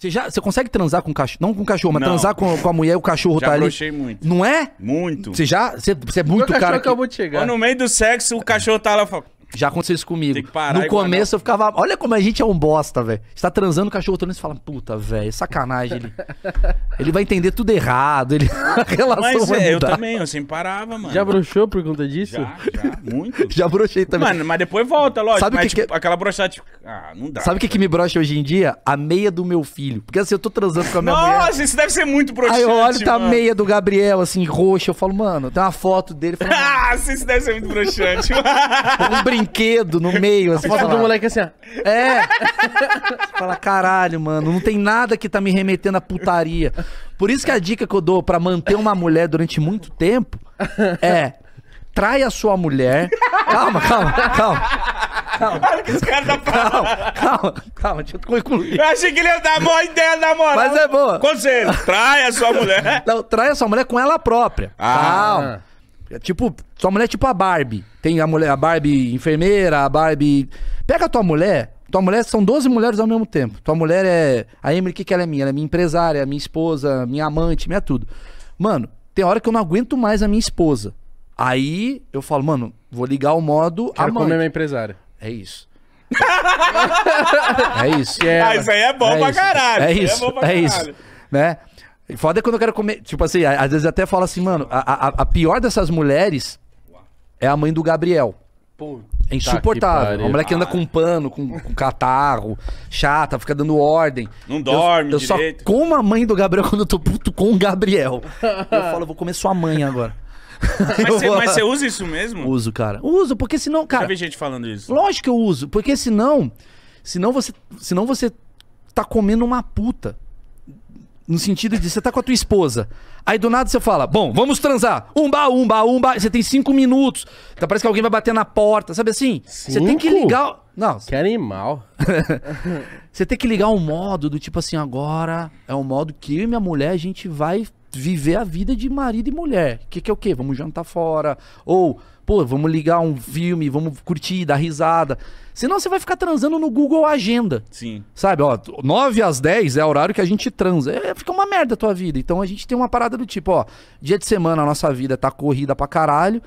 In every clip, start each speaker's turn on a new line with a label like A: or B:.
A: Você, já, você consegue transar com o cachorro? Não com o cachorro, mas Não. transar com, com a mulher e o cachorro Já tá ali. brochei muito. Não é? Muito. Você já. Você, você é muito O cachorro cara. que- acabou de chegar. Ou no
B: meio do sexo, o cachorro tá lá e fala. Já aconteceu isso comigo. Tem que parar no começo
A: guardar. eu ficava. Olha como a gente é um bosta, velho. Você tá transando o cachorro todo e você fala, puta, velho, sacanagem. Ele... ele vai entender tudo errado. Ele... a relação Mas vai é, mudar. eu também, eu
B: sempre parava, mano. Já
A: broxou por conta disso? Já, já, muito. já brochei também. Mano,
B: mas depois volta, lógico. Sabe mas, que é? tipo, que... aquela brochada tipo, ah, não dá. Sabe o
A: que, né? que me brocha hoje em dia? A meia do meu filho. Porque assim, eu tô transando com a minha Nossa, mulher. Nossa,
B: isso deve ser muito broxante. Aí eu olho, tá a meia
A: do Gabriel, assim, roxa. Eu falo, mano, tem uma foto dele.
B: Ah, isso deve ser muito broxante. um brinco brinquedo
A: no meio. Assim, a foto do moleque assim, ó. É. Você fala, caralho, mano, não tem nada que tá me remetendo a putaria. Por isso que a dica que eu dou pra manter uma mulher durante muito tempo é trai a sua mulher. Calma, calma, calma. Calma. Olha que os caras tá calma, calma, calma, deixa eu concluir. Eu achei que ele ia dar a maior
B: ideia da moral. Mas é boa. Conselho, trai a sua mulher.
A: Não, trai a sua mulher com ela própria. Ah. Calma. É tipo, sua mulher é tipo a Barbie. Tem a mulher, a Barbie enfermeira, a Barbie. Pega a tua mulher. Tua mulher são 12 mulheres ao mesmo tempo. Tua mulher é. A Emily, o que, que ela é minha? Ela é minha empresária, minha esposa, minha amante, minha tudo. Mano, tem hora que eu não aguento mais a minha esposa. Aí eu falo, mano, vou ligar o modo. Quero amante. comer minha empresária. É isso. é isso. É, ah, isso aí é bom é pra isso. caralho. É isso. É, bom pra é isso. Né? Foda é quando eu quero comer. Tipo assim, às vezes até fala assim, mano, a, a, a pior dessas mulheres é a mãe do Gabriel. Pô, é insuportável. Tá uma mulher que anda ah. com pano, com, com catarro, chata, fica dando ordem. Não dorme, eu, eu direito. só como a mãe do Gabriel quando eu tô puto com o Gabriel.
B: eu falo, eu
A: vou comer sua mãe agora.
B: Mas você usa isso mesmo? Uso, cara. Uso, porque senão, cara. Já vi gente falando isso.
A: Lógico que eu uso, porque senão. Senão você. Senão você tá comendo uma puta. No sentido de você tá com a tua esposa. Aí do nada você fala: Bom, vamos transar. Umba, umba, umba. Você tem cinco minutos. Então parece que alguém vai bater na porta, sabe assim? Você tem que ligar. Não, Que animal. você tem que ligar um modo do tipo assim: agora é um modo que eu e minha mulher a gente vai viver a vida de marido e mulher. Que que é o quê? Vamos jantar fora ou pô, vamos ligar um filme, vamos curtir, dar risada. Senão você vai ficar transando no Google Agenda. Sim. Sabe, ó, 9 às 10 é o horário que a gente transa. É, fica uma merda a tua vida. Então a gente tem uma parada do tipo, ó, dia de semana a nossa vida tá corrida pra caralho.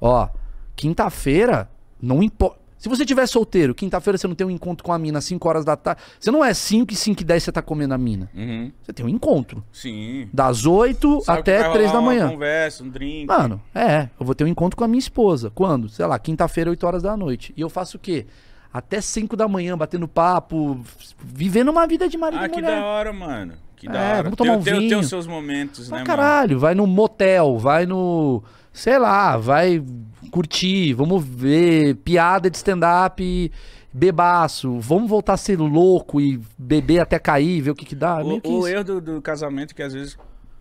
A: Ó, quinta-feira não importa se você tiver solteiro, quinta-feira você não tem um encontro com a mina às 5 horas da tarde. Você não é 5 e 5 e 10 você tá comendo a mina. Uhum. Você tem um encontro.
B: Sim. Das
A: 8 Sabe até 3 da manhã. Uma
B: conversa, um drink. Mano,
A: é. Eu vou ter um encontro com a minha esposa. Quando? Sei lá, quinta-feira, 8 horas da noite. E eu faço o quê? Até 5 da manhã, batendo papo, vivendo uma vida de marido ah, e mulher. Ah, que da
B: hora, mano. Que é, da é, hora. vamos tomar tem, um tem, vinho. Tem os seus momentos, né, caralho,
A: mano? vai no motel, vai no... Sei lá, vai curtir, vamos ver piada de stand-up bebaço, vamos voltar a ser louco e beber até cair, ver o que
B: que dá. O, que o erro do, do, casamento é que às vezes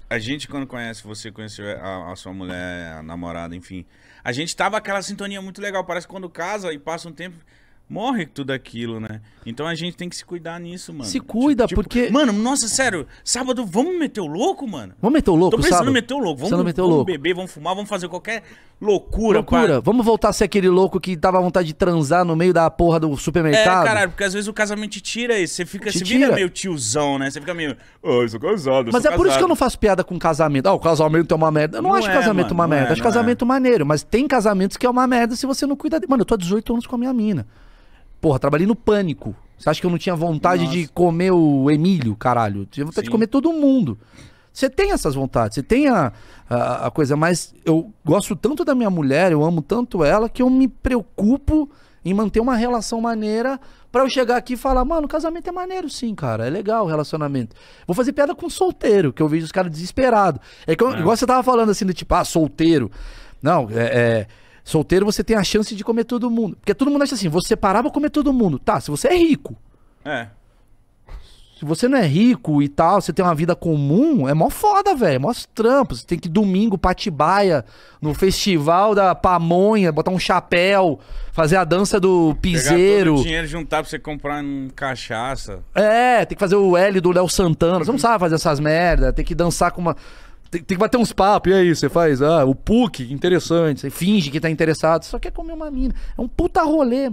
B: a gente quando conhece, você conheceu a, a, sua mulher, a namorada, enfim, a gente tava aquela sintonia muito legal, parece que quando casa e passa um tempo, morre tudo aquilo, né? Então a gente tem que se cuidar nisso, mano. Se cuida, tipo, porque. mano, nossa, sério, sábado vamos meter o louco, mano? Vamos meter o louco, Tô pensando sábado. em meter o louco. Vamos, meter o louco. beber, vamos fumar, vamos fazer qualquer loucura. Loucura. Pra...
A: Vamos voltar a ser aquele louco que tava à vontade de transar no meio da porra do supermercado. É, caralho,
B: porque às vezes o casamento te tira isso. Você fica, se vira meio tiozão, né? Você fica meio. Ah, oh, eu sou casado. Eu mas sou é casado. por isso que eu não
A: faço piada com casamento. Ah, o casamento é uma merda. Eu não, não acho é, casamento mano, uma merda. É, acho é. casamento é. maneiro. Mas tem casamentos que é uma merda se você não cuida. De... Mano, eu tô há 18 anos com a minha mina. Porra, trabalhei no pânico. Você acha que eu não tinha vontade Nossa. de comer o Emílio, caralho? Eu tinha vontade Sim. de comer todo mundo. Você tem essas vontades, você tem a, a, a, coisa, mas eu gosto tanto da minha mulher, eu amo tanto ela, que eu me preocupo em manter uma relação maneira para eu chegar aqui e falar, mano, casamento é maneiro sim, cara, é legal o relacionamento. Vou fazer piada com solteiro, que eu vejo os caras desesperados. É que, eu, é. igual você tava falando assim, do tipo, ah, solteiro. Não, é, é Solteiro você tem a chance de comer todo mundo. Porque todo mundo acha assim, Você parava comer todo mundo. Tá, se você é rico. É. Se você não é rico e tal, você tem uma vida comum, é mó foda, velho. É mó trampo. Você tem que domingo, patibaia, no festival da pamonha, botar um chapéu, fazer a dança do piseiro. Pegar todo o dinheiro
B: juntar pra você comprar um cachaça.
A: É, tem que fazer o L do Léo Santana. Você não sabe fazer essas merdas. Tem que dançar com uma tem, tem, que bater uns papos, e aí você faz, ah, o PUC, interessante, você finge que tá interessado, só quer comer uma mina. É um puta rolê,